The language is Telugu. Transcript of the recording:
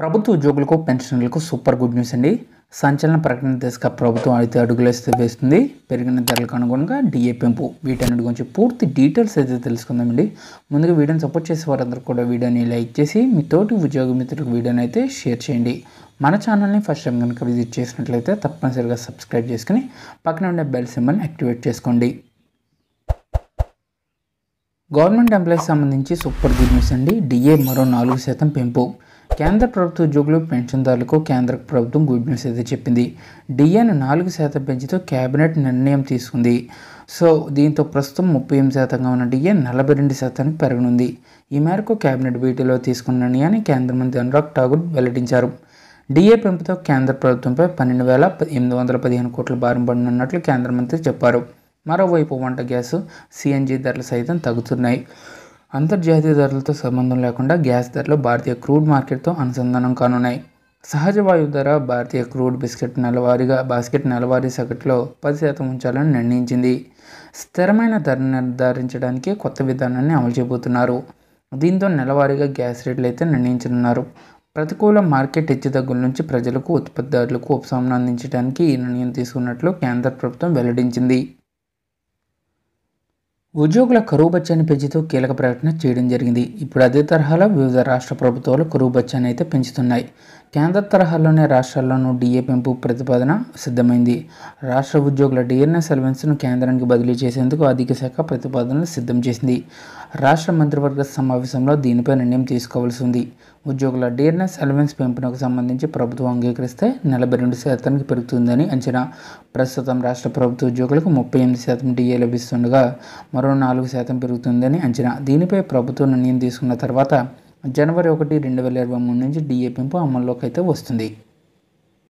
ప్రభుత్వ ఉద్యోగులకు పెన్షనర్లకు సూపర్ గుడ్ న్యూస్ అండి సంచలన ప్రకటన దిశగా ప్రభుత్వం అయితే అడుగులు వేస్తుంది పెరిగిన ధరలకు అనుగుణంగా డిఏ పెంపు వీటన్నిటి గురించి పూర్తి డీటెయిల్స్ అయితే తెలుసుకుందామండి ముందుగా వీడియోని సపోర్ట్ చేసే వారందరూ కూడా వీడియోని లైక్ చేసి మీ తోటి ఉద్యోగ మిత్రులకు వీడియోని అయితే షేర్ చేయండి మన ఛానల్ని ఫస్ట్ టైం కనుక విజిట్ చేసినట్లయితే తప్పనిసరిగా సబ్స్క్రైబ్ చేసుకుని పక్కన ఉండే బెల్ సింబల్ని యాక్టివేట్ చేసుకోండి గవర్నమెంట్ ఎంప్లాయీస్ సంబంధించి సూపర్ గుడ్ న్యూస్ అండి డిఏ మరో నాలుగు శాతం పెంపు కేంద్ర ప్రభుత్వ ఉద్యోగులు పెన్షన్దారులకు కేంద్ర ప్రభుత్వం గుడ్ న్యూస్ అయితే చెప్పింది డిఏను నాలుగు శాతం పెంచుతో కేబినెట్ నిర్ణయం తీసుకుంది సో దీంతో ప్రస్తుతం ముప్పై ఎనిమిది శాతంగా ఉన్న డిఏ నలభై రెండు శాతానికి పెరగనుంది ఈ మేరకు కేబినెట్ భేటీలో తీసుకున్న నిర్ణయాన్ని కేంద్ర మంత్రి అనురాగ్ ఠాగూర్ వెల్లడించారు డిఏ పెంపుతో కేంద్ర ప్రభుత్వంపై పన్నెండు వేల ఎనిమిది వందల పదిహేను కోట్ల భారం పడినట్లు కేంద్ర మంత్రి చెప్పారు మరోవైపు వంట గ్యాసు సిఎన్జి ధరలు సైతం తగ్గుతున్నాయి అంతర్జాతీయ ధరలతో సంబంధం లేకుండా గ్యాస్ ధరలు భారతీయ క్రూడ్ మార్కెట్తో అనుసంధానం కానున్నాయి సహజ వాయువు ధర భారతీయ క్రూడ్ బిస్కెట్ నెలవారీగా బాస్కెట్ నెలవారీ సగటులో పది శాతం ఉంచాలని నిర్ణయించింది స్థిరమైన ధర నిర్ధారించడానికి కొత్త విధానాన్ని అమలు చేయబోతున్నారు దీంతో నెలవారీగా గ్యాస్ రేట్లు అయితే నిర్ణయించనున్నారు ప్రతికూల మార్కెట్ హెచ్చుతగ్గుల నుంచి ప్రజలకు ఉత్పత్తిదారులకు ఉపశమనం అందించడానికి ఈ నిర్ణయం తీసుకున్నట్లు కేంద్ర ప్రభుత్వం వెల్లడించింది ఉద్యోగుల కరువు బచ్చాన్ని పెంచుతూ కీలక ప్రకటన చేయడం జరిగింది ఇప్పుడు అదే తరహాలో వివిధ రాష్ట్ర ప్రభుత్వాలు కరువు బచ్చాన్ని అయితే పెంచుతున్నాయి కేంద్ర తరహాలోనే రాష్ట్రాల్లోనూ డిఏ పెంపు ప్రతిపాదన సిద్ధమైంది రాష్ట్ర ఉద్యోగుల డిఎన్ఎస్ అలవెన్స్ను కేంద్రానికి బదిలీ చేసేందుకు ఆర్థిక శాఖ ప్రతిపాదనలు సిద్ధం చేసింది రాష్ట్ర మంత్రివర్గ సమావేశంలో దీనిపై నిర్ణయం తీసుకోవాల్సి ఉంది ఉద్యోగుల డిఎన్ఎస్ అలవెన్స్ పెంపునకు సంబంధించి ప్రభుత్వం అంగీకరిస్తే నలభై రెండు శాతానికి పెరుగుతుందని అంచనా ప్రస్తుతం రాష్ట్ర ప్రభుత్వ ఉద్యోగులకు ముప్పై ఎనిమిది శాతం డిఏ లభిస్తుండగా మరో నాలుగు శాతం పెరుగుతుందని అంచనా దీనిపై ప్రభుత్వం నిర్ణయం తీసుకున్న తర్వాత జనవరి ఒకటి రెండు వేల ఇరవై మూడు నుంచి డిఏ పెంపు అమల్లోకి అయితే వస్తుంది